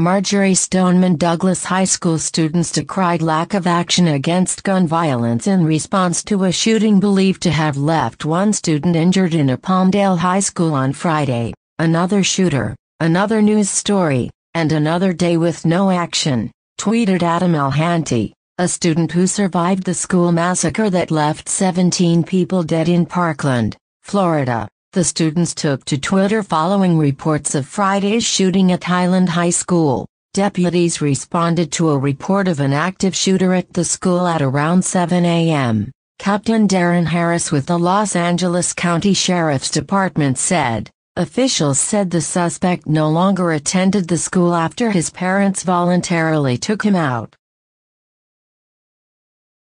Marjorie Stoneman Douglas High School students decried lack of action against gun violence in response to a shooting believed to have left one student injured in a Palmdale high school on Friday. Another shooter, another news story, and another day with no action, tweeted Adam Alhanty, a student who survived the school massacre that left 17 people dead in Parkland, Florida. The students took to Twitter following reports of Friday's shooting at Highland High School. Deputies responded to a report of an active shooter at the school at around 7 a.m. Captain Darren Harris with the Los Angeles County Sheriff's Department said, officials said the suspect no longer attended the school after his parents voluntarily took him out.